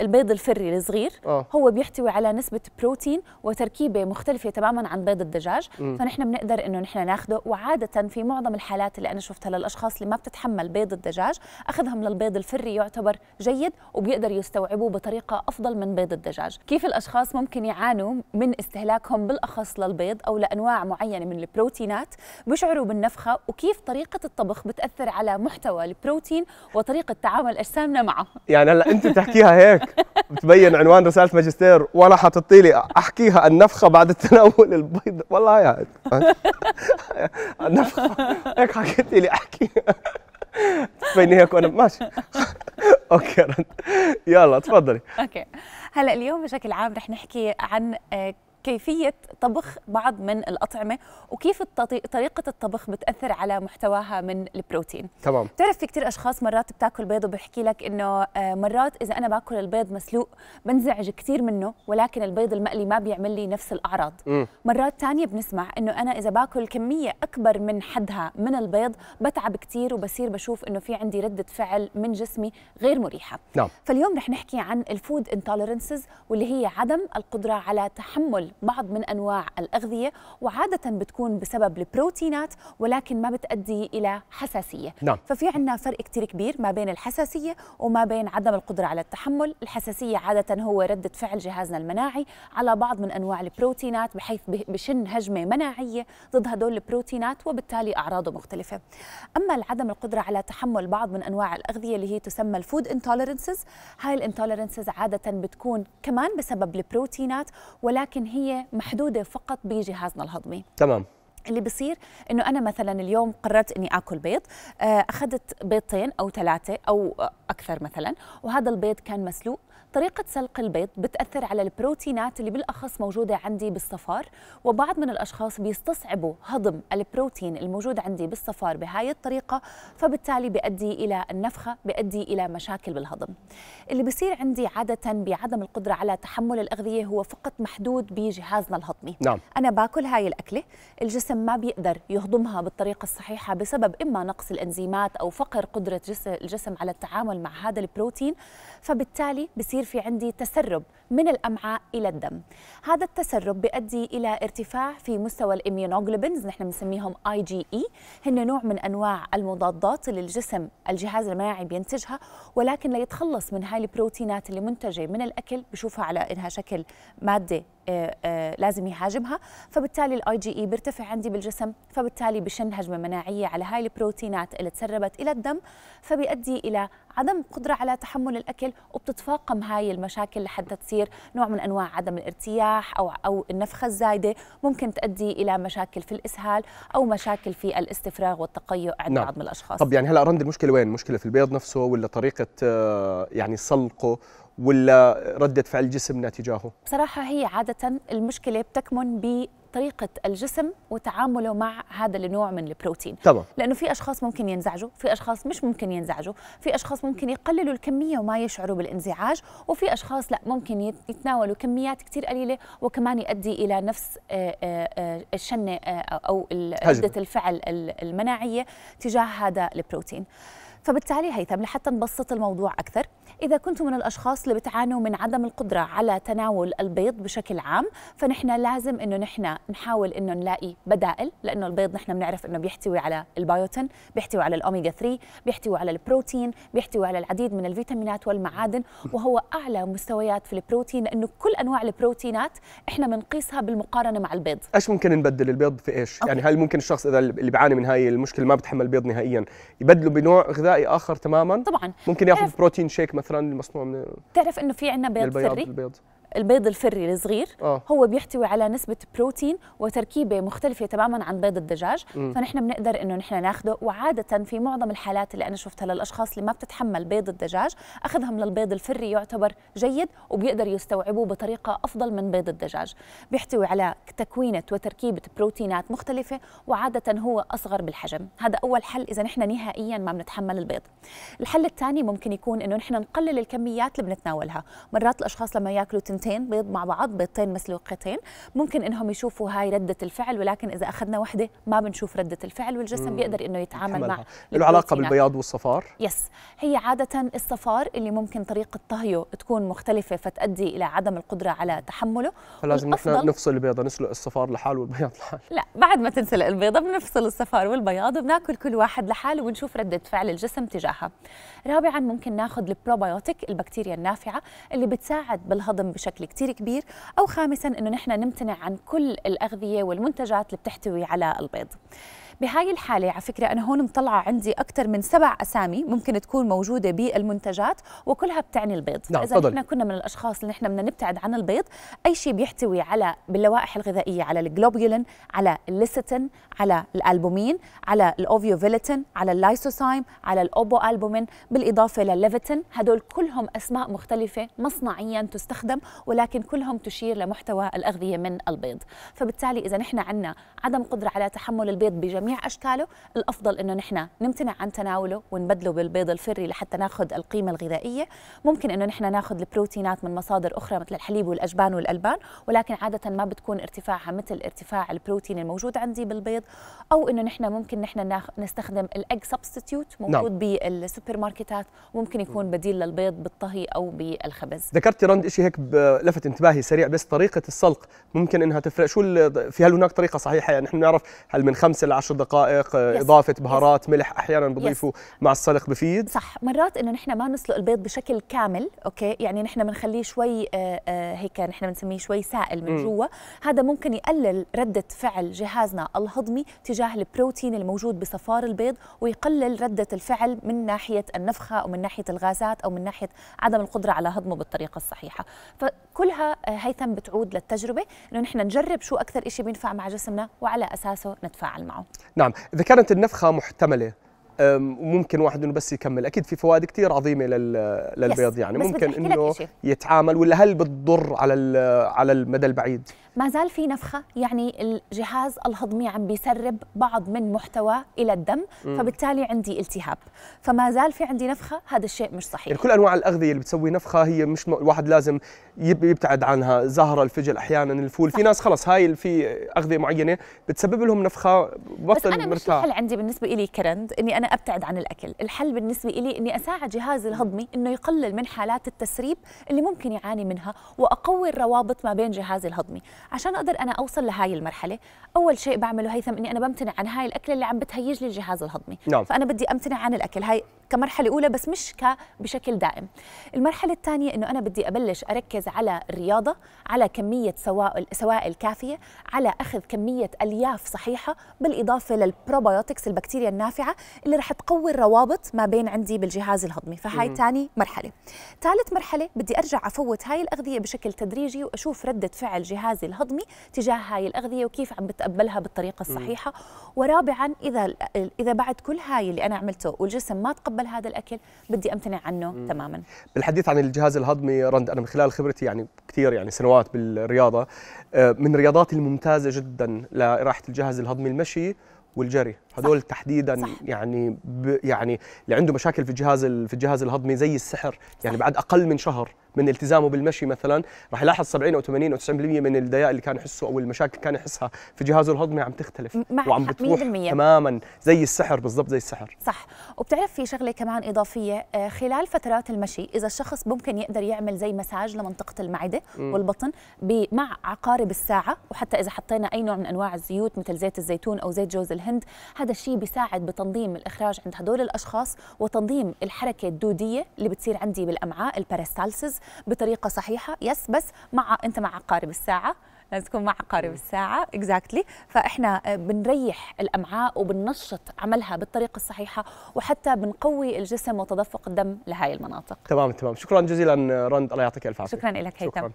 البيض الفري الصغير أوه. هو بيحتوي على نسبه بروتين وتركيبه مختلفه تماما عن بيض الدجاج م. فنحن بنقدر انه نحن ناخده وعاده في معظم الحالات اللي انا شفتها للاشخاص اللي ما بتتحمل بيض الدجاج اخذهم للبيض الفري يعتبر جيد وبيقدر يستوعبوه بطريقه افضل من بيض الدجاج كيف الاشخاص ممكن يعانوا من استهلاكهم بالاخص للبيض او لانواع معينه من البروتينات بيشعروا بالنفخه وكيف طريقه الطبخ بتاثر على محتوى البروتين وطريقه تعامل اجسامنا معه يعني هلا انت بتحكيها هيك بتبين عنوان رساله ماجستير وانا حاطط لي احكيها النفخه بعد التناول البيض والله يا النفخه هيك حكيت لي احكيها تبيني هيك وانا ماشي اوكي يلا تفضلي اوكي هلا اليوم بشكل عام رح نحكي عن آه، كيفية طبخ بعض من الأطعمة وكيف طريقة الطبخ بتأثر على محتواها من البروتين تمام بتعرف في كثير أشخاص مرات بتاكل بيض وبحكي لك إنه آه، مرات إذا أنا باكل البيض مسلوق بنزعج كثير منه ولكن البيض المقلي ما بيعمل لي نفس الأعراض م. مرات تانية بنسمع إنه أنا إذا باكل كمية أكبر من حدها من البيض بتعب كثير وبصير بشوف إنه في عندي ردة فعل من جسمي غير مريحة نعم فاليوم رح نحكي عن الفود انتولرنسز واللي هي عدم القدرة على تحمل بعض من أنواع الأغذية وعادة بتكون بسبب البروتينات ولكن ما بتؤدي إلى حساسية نعم. ففي عندنا فرق كتير كبير ما بين الحساسية وما بين عدم القدرة على التحمل الحساسية عادة هو ردة فعل جهازنا المناعي على بعض من أنواع البروتينات بحيث بشن هجمة مناعية ضد هدول البروتينات وبالتالي أعراضه مختلفة أما عدم القدرة على تحمل بعض من أنواع الأغذية اللي هي تسمى الفود انتولرنسز هاي الانتولرنسز عادة بتكون كمان بسبب البروتينات ولكن هي هي محدوده فقط بجهازنا الهضمي تمام اللي بصير انه انا مثلا اليوم قررت اني اكل بيض آه، اخذت بيضتين او ثلاثه او اكثر مثلا وهذا البيض كان مسلوق طريقة سلق البيض بتأثر على البروتينات اللي بالأخص موجودة عندي بالصفار وبعض من الأشخاص بيستصعبوا هضم البروتين الموجود عندي بالصفار بهاي الطريقة فبالتالي بيؤدي إلى النفخة بيؤدي إلى مشاكل بالهضم اللي بصير عندي عادة بعدم القدرة على تحمل الأغذية هو فقط محدود بجهازنا الهضمي نعم. أنا باكل هاي الأكلة الجسم ما بيقدر يهضمها بالطريقة الصحيحة بسبب إما نقص الأنزيمات أو فقر قدرة الجسم على التعامل مع هذا البروتين فبالتالي بصير بصير في عندي تسرب من الامعاء الى الدم هذا التسرب بيؤدي الى ارتفاع في مستوى الاميونوغلوبينز نحن بنسميهم اي جي اي هن نوع من انواع المضادات اللي الجسم الجهاز المناعي بينتجها ولكن ليتخلص من هاي البروتينات اللي منتجه من الاكل بشوفها على انها شكل ماده آه، آه، لازم يهاجمها فبالتالي الاي جي اي e بيرتفع عندي بالجسم فبالتالي بشن هجمه مناعيه على هاي البروتينات اللي تسربت الى الدم فبيؤدي الى عدم قدره على تحمل الاكل وبتتفاقم هاي المشاكل لحتى تصير بيصير نوع من انواع عدم الارتياح او او النفخه الزايده ممكن تؤدي الى مشاكل في الاسهال او مشاكل في الاستفراغ والتقيؤ عند نعم. بعض من الاشخاص طب يعني هلا رند المشكله وين مشكله في البيض نفسه ولا طريقه آه، يعني سلقه ولا ردة فعل جسمنا تجاهه؟ بصراحة هي عادة المشكلة بتكمن طريقه الجسم وتعامله مع هذا النوع من البروتين طبعا لانه في اشخاص ممكن ينزعجوا في اشخاص مش ممكن ينزعجوا في اشخاص ممكن يقللوا الكميه وما يشعروا بالانزعاج وفي اشخاص لا ممكن يتناولوا كميات كثير قليله وكمان يؤدي الى نفس آه، آه، آه، الشنه او رده الفعل المناعيه تجاه هذا البروتين فبالتالي هيثم لحتى نبسط الموضوع اكثر إذا كنتم من الأشخاص اللي بتعانوا من عدم القدرة على تناول البيض بشكل عام فنحن لازم إنه نحن نحاول إنه نلاقي بدائل لأنه البيض نحن بنعرف إنه بيحتوي على البايوتين بيحتوي على الأوميجا 3 بيحتوي على البروتين بيحتوي على العديد من الفيتامينات والمعادن وهو أعلى مستويات في البروتين لأنه كل أنواع البروتينات إحنا بنقيسها بالمقارنة مع البيض إيش ممكن نبدل البيض في إيش؟ أوكي. يعني هل ممكن الشخص إذا اللي بيعاني من هاي المشكلة ما بتحمل بيض نهائيا يبدله بنوع غذائي آخر تماما؟ طبعا ممكن ياخذ إيه. بروتين شيك مثلا مثلا المصنوع من تعرف انه في عندنا بيض البياض سري؟ البيض البيض الفري الصغير أوه. هو بيحتوي على نسبة بروتين وتركيبة مختلفة تماما عن بيض الدجاج م. فنحن بنقدر انه نحن ناخده وعادة في معظم الحالات اللي انا شفتها للاشخاص اللي ما بتتحمل بيض الدجاج اخذهم للبيض الفري يعتبر جيد وبيقدر يستوعبوه بطريقة افضل من بيض الدجاج بيحتوي على تكوينة وتركيبة بروتينات مختلفة وعادة هو اصغر بالحجم هذا اول حل اذا نحن نهائيا ما بنتحمل البيض الحل الثاني ممكن يكون انه نحن نقلل الكميات اللي بنتناولها مرات الاشخاص لما ياكلوا تنتين بيضتين بيض مع بعض بيضتين مسلوقتين ممكن انهم يشوفوا هاي رده الفعل ولكن اذا اخذنا وحده ما بنشوف رده الفعل والجسم بيقدر انه يتعامل مع له علاقه بالبياض والصفار يس هي عاده الصفار اللي ممكن طريقه طهيه تكون مختلفه فتؤدي الى عدم القدره على تحمله فلازم نحن نفصل البيضه نسلق الصفار لحاله والبياض لحاله لا بعد ما تنسلق البيضه بنفصل الصفار والبياض وبناكل كل واحد لحاله ونشوف رده فعل الجسم تجاهها رابعا ممكن ناخذ البروبايوتيك البكتيريا النافعه اللي بتساعد بالهضم بشكل بشكل كتير كبير أو خامسا أنه نحن نمتنع عن كل الأغذية والمنتجات اللي بتحتوي على البيض بهاي الحالة على فكرة أنا هون مطلعة عندي أكثر من سبع أسامي ممكن تكون موجودة بالمنتجات وكلها بتعني البيض نعم إذا نحن كنا من الأشخاص اللي نحن بدنا نبتعد عن البيض أي شيء بيحتوي على باللوائح الغذائية على الجلوبيولين على الليستين على الألبومين على الأوفيوفيلتين على اللايسوسايم على الأوبو ألبومين بالإضافة للليفتين هدول كلهم أسماء مختلفة مصنعيا تستخدم ولكن كلهم تشير لمحتوى الأغذية من البيض فبالتالي إذا نحن عندنا عدم قدرة على تحمل البيض بجميع بجميع اشكاله الافضل انه نحن نمتنع عن تناوله ونبدله بالبيض الفري لحتى ناخذ القيمه الغذائيه ممكن انه نحن ناخذ البروتينات من مصادر اخرى مثل الحليب والاجبان والالبان ولكن عاده ما بتكون ارتفاعها مثل ارتفاع البروتين الموجود عندي بالبيض او انه نحن ممكن نحن نستخدم الاج سبستيتيوت موجود نعم. بالسوبر ماركتات وممكن يكون بديل للبيض بالطهي او بالخبز ذكرتي رند شيء هيك لفت انتباهي سريع بس طريقه السلق ممكن انها تفرق شو في هل هناك طريقه صحيحه يعني نحن نعرف هل من خمسة ل 10 دقائق يس. آه، اضافه بهارات ملح احيانا بضيفوا مع السلق بفيد صح مرات انه نحن ما نسلق البيض بشكل كامل اوكي يعني نحن بنخليه شوي آه، آه، هيك نحن بنسميه شوي سائل من جوا هذا ممكن يقلل رده فعل جهازنا الهضمي تجاه البروتين الموجود بصفار البيض ويقلل رده الفعل من ناحيه النفخه او من ناحيه الغازات او من ناحيه عدم القدره على هضمه بالطريقه الصحيحه فكلها هيثم بتعود للتجربه انه نحن نجرب شو اكثر شيء بينفع مع جسمنا وعلى اساسه نتفاعل معه نعم اذا كانت النفخه محتمله ممكن واحد انه بس يكمل اكيد في فوائد كثير عظيمه للبيض يعني ممكن انه يتعامل ولا هل بتضر على على المدى البعيد ما زال في نفخة يعني الجهاز الهضمي عم بيسرب بعض من محتوى إلى الدم فبالتالي عندي التهاب فما زال في عندي نفخة هذا الشيء مش صحيح يعني كل أنواع الأغذية اللي بتسوي نفخة هي مش م... الواحد لازم يبتعد عنها زهرة الفجل أحيانا الفول صح. في ناس خلص هاي في أغذية معينة بتسبب لهم نفخة بطل بس أنا مرتاح. مش الحل عندي بالنسبة إلي كرند إني أنا أبتعد عن الأكل الحل بالنسبة إلي إني أساعد جهازي الهضمي إنه يقلل من حالات التسريب اللي ممكن يعاني منها وأقوي الروابط ما بين جهازي الهضمي عشان اقدر انا اوصل لهاي المرحله اول شيء بعمله هيثم اني انا بمتنع عن هاي الاكله اللي عم بتهيج لي الجهاز الهضمي نعم. فانا بدي امتنع عن الاكل هاي كمرحله اولى بس مش ك بشكل دائم المرحله الثانيه انه انا بدي ابلش اركز على الرياضه على كميه سوائل سوائل كافيه على اخذ كميه الياف صحيحه بالاضافه للبروبايوتكس البكتيريا النافعه اللي رح تقوي الروابط ما بين عندي بالجهاز الهضمي فهاي ثاني مرحله ثالث مرحله بدي ارجع افوت هاي الاغذيه بشكل تدريجي واشوف رده فعل جهازي الهضمي الهضمي تجاه هاي الأغذية وكيف عم بتقبلها بالطريقة الصحيحة ورابعا إذا إذا بعد كل هاي اللي أنا عملته والجسم ما تقبل هذا الأكل بدي أمتنع عنه مم. تماما بالحديث عن الجهاز الهضمي رند أنا من خلال خبرتي يعني كثير يعني سنوات بالرياضة آه، من الرياضات الممتازة جدا لراحة الجهاز الهضمي المشي والجري هذول صح. تحديدا صح. يعني ب يعني اللي عنده مشاكل في الجهاز في الجهاز الهضمي زي السحر يعني صح. بعد اقل من شهر من التزامه بالمشي مثلا راح يلاحظ 70 او 80 او 90% من الضياع اللي كان يحسه او المشاكل كان يحسها في جهازه الهضمي عم تختلف وعم بتروح تماما زي السحر بالضبط زي السحر صح وبتعرف في شغله كمان اضافيه آه، خلال فترات المشي اذا الشخص ممكن يقدر يعمل زي مساج لمنطقه المعده والبطن مع عقارب الساعه وحتى اذا حطينا اي نوع من انواع الزيوت مثل زيت الزيتون او زيت جوز الهند هذا الشيء بيساعد بتنظيم الاخراج عند هدول الاشخاص وتنظيم الحركه الدوديه اللي بتصير عندي بالامعاء البارستالسيس بطريقه صحيحه يس بس مع انت مع عقارب الساعه لازم تكون مع عقارب الساعة اكزاكتلي exactly. فاحنا آه، بنريح الامعاء وبننشط عملها بالطريقة الصحيحة وحتى بنقوي الجسم وتدفق الدم لهي المناطق تمام تمام شكرا جزيلا رند الله يعطيك الف عافية شكرا لك هيثم